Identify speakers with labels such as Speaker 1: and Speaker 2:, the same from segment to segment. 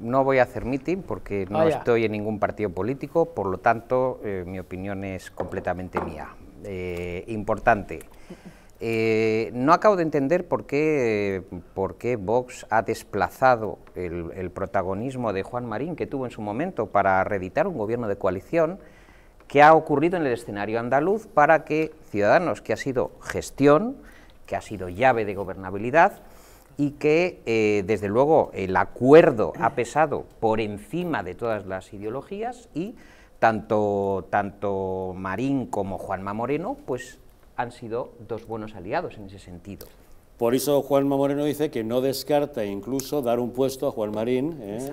Speaker 1: No voy a hacer mitin porque no ah, estoy en ningún partido político, por lo tanto, eh, mi opinión es completamente mía. Eh, importante. Eh, no acabo de entender por qué, Vox ha desplazado el, el, protagonismo de Juan Marín que tuvo en su momento para reeditar un gobierno de coalición que ha ocurrido en el escenario andaluz para que Ciudadanos, que ha sido gestión, que ha sido llave de gobernabilidad, y que, eh, desde luego, el acuerdo ha pesado por encima de todas las ideologías y tanto, tanto
Speaker 2: Marín como Juanma
Speaker 1: Moreno pues, han sido dos buenos aliados en ese sentido.
Speaker 2: Por eso Juanma Moreno dice que no descarta incluso dar un puesto a Juan Marín ¿eh?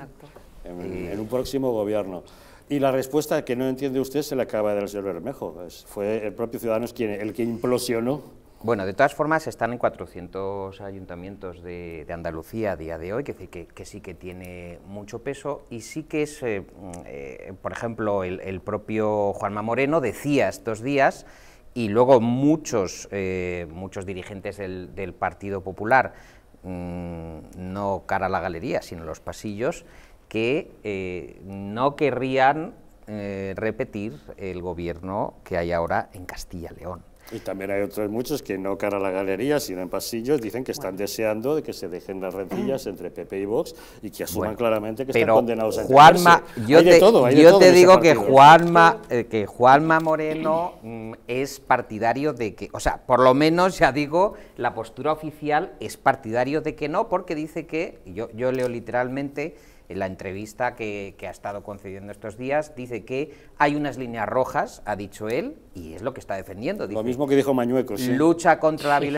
Speaker 2: en, un próximo gobierno. Y la respuesta que no entiende usted se la acaba de dar el señor Bermejo. Fue el propio Ciudadanos quien, el que implosionó bueno, de todas formas, están en
Speaker 1: 400 ayuntamientos de, Andalucía a día de hoy, que, que, sí que tiene mucho peso y sí que es, eh, mm, eh, por ejemplo, el, propio Juanma Moreno decía estos días y luego muchos, eh, muchos dirigentes del, Partido Popular, mm, no cara a la galería, sino los pasillos, que no querrían repetir el gobierno que hay ahora en Castilla-León.
Speaker 2: Y también hay otros muchos que no cara a la galería, sino en pasillos, dicen que están deseando de que se dejen las rencillas mm. entre Pepe y Vox y que asuman claramente que están condenados a Juanma, yo te, digo que Juanma,
Speaker 1: eh, que Juanma Moreno mm, es partidario de que, o sea, por lo menos ya digo, la postura oficial es partidario de que no, porque dice que, yo, yo leo literalmente, en la entrevista que, ha estado concediendo estos días, dice que hay unas líneas rojas, ha dicho él, y es lo que está defendiendo. lo mismo
Speaker 2: que dijo Mañueco. Lucha contra la violencia.